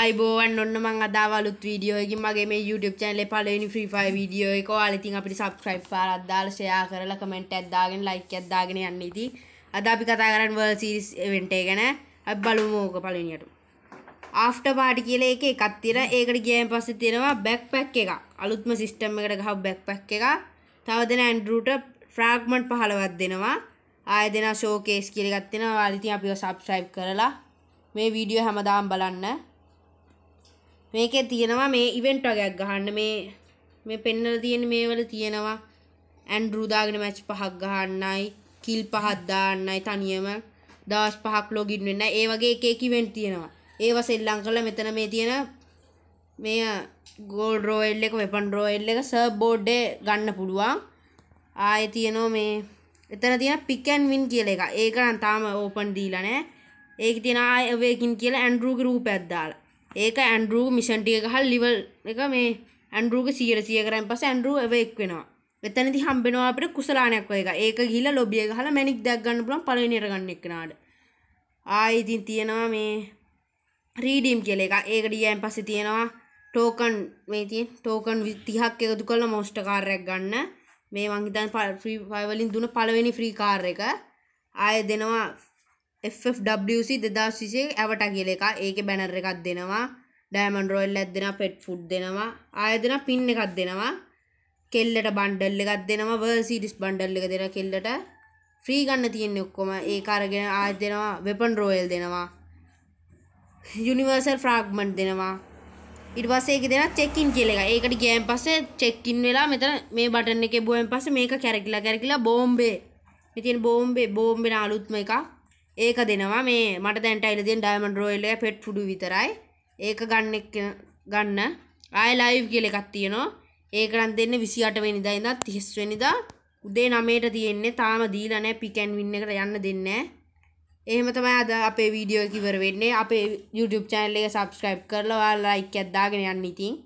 අයිබෝවන් ඔන්න මං අදාවලුත් වීඩියෝයකින් මගේ මේ YouTube channel එකේ පළවෙනි free fire video එක ඔයාලා ඉතින් අපිට subscribe පාරක් දාලා share කරලා comment එකක් දාගෙන like එකක් දාගෙන යන්න ඉතින් අද අපි කතා කරන්නේ world series event එක ගැන අපි බලමු ඕක පළවෙනියට after party කියලා එක එකක් තියෙනවා ඒකට ගියන් පස්සේ තියෙනවා backpack එකක් අලුත්ම system එකට ගහපු backpack එක තව දෙන Andrew fragment 15ක් දෙනවා ආයෙ දෙනවා showcase කියලා එකක් තියෙනවා ඔයාලා ඉතින් අපිව subscribe කරලා මේ වීඩියෝ හැමදාම බලන්න මේකේ තියෙනවා මේ ඉවෙන්ට් වගේක් ගහන්න මේ මේ පෙන්නලා තියෙන මේ වල තියෙනවා ඇන්ඩ්‍රු දාගෙන මැච් පහක් ගහන්නයි කිල් පහක් දාන්නයි තනියම දවස් පහක් ලොගින් වෙන්න ඒ වගේ එක එක ඉවෙන්ට් තියෙනවා ඒව සෙල්ලම් කරලා මෙතන මේ තියෙන මේ ගෝල් රෝයල් එක වෙපන් රෝයල් එක සර්බ් බෝඩ් ගන්න පුළුවන් ආයේ තියෙනවා මේ එතන තියෙන පික් ඇන් වින් කියලා එක ඒක නම් තාම ඕපන් දීලා නැහැ ඒක තියෙන ආයේ ඔවේකින් කියලා ඇන්ඩ්‍රුගේ රූපයක් දාලා ඒක ඇන්ඩරූ මිෂන්ටිය ගහල් ලිවල් එක මේ ඇන්ඩරුග සියර සියකරන් පස ඇන්ඩරු ඇව එක් වෙනවා එතනති හම්බෙනවා අපට කුසලානයක් එක ඒක ගිල ලොබිය හලා මැනික් දැක්ගන්න පුලන් පල නිරගන්න එක්නාට ආයිතින් තියෙනවා මේ රීඩීම් කියල එක ඒකට යන් පස තියෙනවා ටෝකන් මේති ටෝකන් විතිහක් එකතු කල මෝෂ්ටකාරයක් ගන්න මේ වංගිතන් පල්්‍රීෆයිවලින් දුන පලවෙනි ෆ්‍රීකාර එක ආය දෙනවා FFWC දෙදස් විසේ ඇවට කියල එක ඒක බැනර් එකක් දෙනවා ඩෑමන් රොයිල් ඇත් දෙෙන පෙට් ෆුඩ් දෙනවා ආයදෙන පින් එකක් දෙනවා කෙල්ලට බන්ඩල් එකක් දෙනවා වර්සිඩිස් බන්ඩල් එක දෙන කෙල්ලට ෆ්‍රී ගන්න තියෙන්නේ ඔක්කොම ඒ අරගෙන ආයත් දෙනවා වෙපන් රෝයල් දෙනවා යුනිවර්සල් ෆ්‍රාග්මන්් දෙනවා ඉටවසේක දෙෙන චෙක්කින් කියල එක ඒකට ගෑම් පසේ චෙක්කින් වෙලා මෙතන මේ බටන එක බොුවන් පස මේක කැරකිලා කැරකිලා බෝම්බේ මෙතින් බෝම්බේ බෝම්බෙන අලුත්ම එකක් ඒක දෙනවා මේ මට දැන්ට අයිලදෙන් ඩයිමන් රෝයිල පෙට් ෆුඩු විතරයි ඒක ගන්න ගන්න ආය ලයිව් කියල එකක් තියෙනවා ඒකරන් දෙන්න විසි අටවෙනිදා ඉඳ තිස්වෙනිදා උදේ නමේට තියෙන්නේ තාම දීලනෑ පිකැන් වින්න එකට යන්න දෙන්න එහෙම තමයි අද අපේ වීඩියෝ කිවර වෙන්නේ අපේ YouTube channel එක subscribe කරලා ඔයාලා like එකක් දාගෙන යන්න ඉතින්